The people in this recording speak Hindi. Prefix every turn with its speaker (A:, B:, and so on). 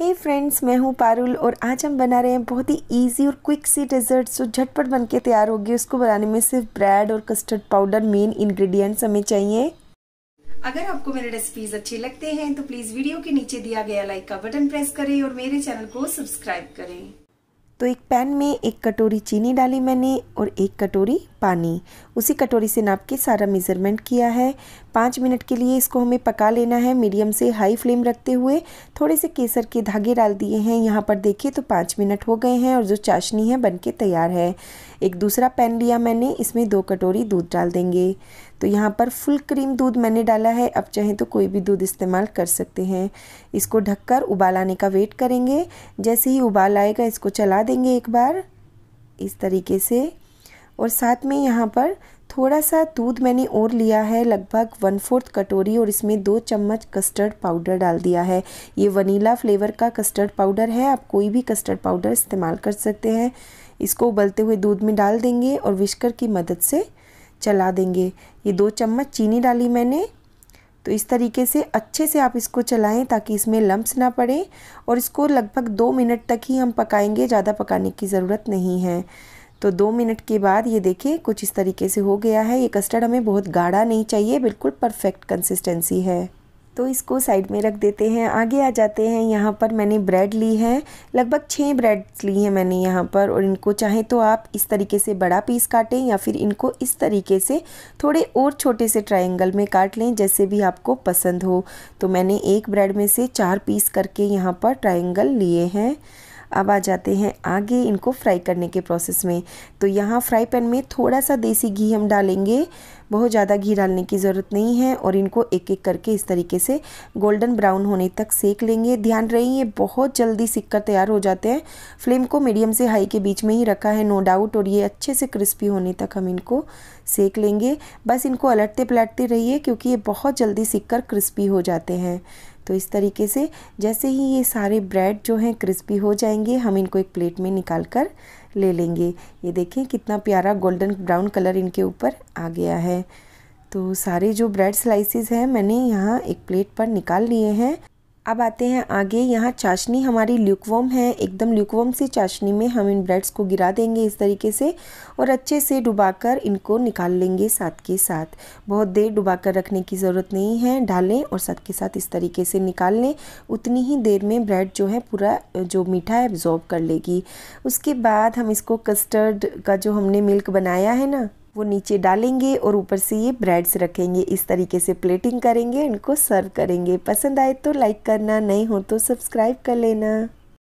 A: हे hey फ्रेंड्स मैं हूँ पारुल और आज हम बना रहे हैं बहुत ही इजी और क्विक सी डेजर्ट जो झटपट बन के तैयार होगी उसको बनाने में सिर्फ ब्रेड और कस्टर्ड पाउडर मेन इंग्रेडिएंट्स हमें चाहिए अगर आपको मेरे रेसिपीज अच्छे लगते हैं तो प्लीज वीडियो के नीचे दिया गया लाइक का बटन प्रेस करें और मेरे चैनल को सब्सक्राइब करें तो एक पैन में एक कटोरी चीनी डाली मैंने और एक कटोरी पानी उसी कटोरी से नाप के सारा मेज़रमेंट किया है पाँच मिनट के लिए इसको हमें पका लेना है मीडियम से हाई फ्लेम रखते हुए थोड़े से केसर के धागे डाल दिए हैं यहाँ पर देखिए तो पाँच मिनट हो गए हैं और जो चाशनी है बन के तैयार है एक दूसरा पैन लिया मैंने इसमें दो कटोरी दूध डाल देंगे तो यहाँ पर फुल क्रीम दूध मैंने डाला है अब चाहे तो कोई भी दूध इस्तेमाल कर सकते हैं इसको ढककर उबाल आने का वेट करेंगे जैसे ही उबाल आएगा इसको चला देंगे एक बार इस तरीके से और साथ में यहाँ पर थोड़ा सा दूध मैंने और लिया है लगभग वन फोर्थ कटोरी और इसमें दो चम्मच कस्टर्ड पाउडर डाल दिया है ये वनीला फ्लेवर का कस्टर्ड पाउडर है आप कोई भी कस्टर्ड पाउडर इस्तेमाल कर सकते हैं इसको उबलते हुए दूध में डाल देंगे और विश्कर की मदद से चला देंगे ये दो चम्मच चीनी डाली मैंने तो इस तरीके से अच्छे से आप इसको चलाएं ताकि इसमें लम्ब्स ना पड़े और इसको लगभग दो मिनट तक ही हम पकाएंगे ज़्यादा पकाने की ज़रूरत नहीं है तो दो मिनट के बाद ये देखें कुछ इस तरीके से हो गया है ये कस्टर्ड हमें बहुत गाढ़ा नहीं चाहिए बिल्कुल परफेक्ट कंसिस्टेंसी है तो इसको साइड में रख देते हैं आगे आ जाते हैं यहाँ पर मैंने ब्रेड ली है लगभग छः ब्रेड ली हैं मैंने यहाँ पर और इनको चाहे तो आप इस तरीके से बड़ा पीस काटें या फिर इनको इस तरीके से थोड़े और छोटे से ट्रायंगल में काट लें जैसे भी आपको पसंद हो तो मैंने एक ब्रेड में से चार पीस करके यहाँ पर ट्राइंगल लिए हैं अब आ जाते हैं आगे इनको फ्राई करने के प्रोसेस में तो यहाँ फ्राई पैन में थोड़ा सा देसी घी हम डालेंगे बहुत ज़्यादा घी डालने की ज़रूरत नहीं है और इनको एक एक करके इस तरीके से गोल्डन ब्राउन होने तक सेक लेंगे ध्यान रहे ये बहुत जल्दी सिक कर तैयार हो जाते हैं फ्लेम को मीडियम से हाई के बीच में ही रखा है नो डाउट और ये अच्छे से क्रिस्पी होने तक हम इनको सेक लेंगे बस इनको अलटते पलटते रहिए क्योंकि ये बहुत जल्दी सिक कर क्रिस्पी हो जाते हैं तो इस तरीके से जैसे ही ये सारे ब्रेड जो हैं क्रिस्पी हो जाएंगे हम इनको एक प्लेट में निकाल कर ले लेंगे ये देखें कितना प्यारा गोल्डन ब्राउन कलर इनके ऊपर आ गया है तो सारे जो ब्रेड स्लाइसेस हैं मैंने यहाँ एक प्लेट पर निकाल लिए हैं अब आते हैं आगे यहाँ चाशनी हमारी ल्यूकवम है एकदम ल्यूकवम सी चाशनी में हम इन ब्रेड्स को गिरा देंगे इस तरीके से और अच्छे से डुबाकर इनको निकाल लेंगे साथ के साथ बहुत देर डुबाकर रखने की ज़रूरत नहीं है डालें और साथ के साथ इस तरीके से निकाल लें उतनी ही देर में ब्रेड जो है पूरा जो मीठा है एब्जॉर्ब कर लेगी उसके बाद हम इसको कस्टर्ड का जो हमने मिल्क बनाया है ना वो नीचे डालेंगे और ऊपर से ये ब्रेड्स रखेंगे इस तरीके से प्लेटिंग करेंगे इनको सर्व करेंगे पसंद आए तो लाइक करना नहीं हो तो सब्सक्राइब कर लेना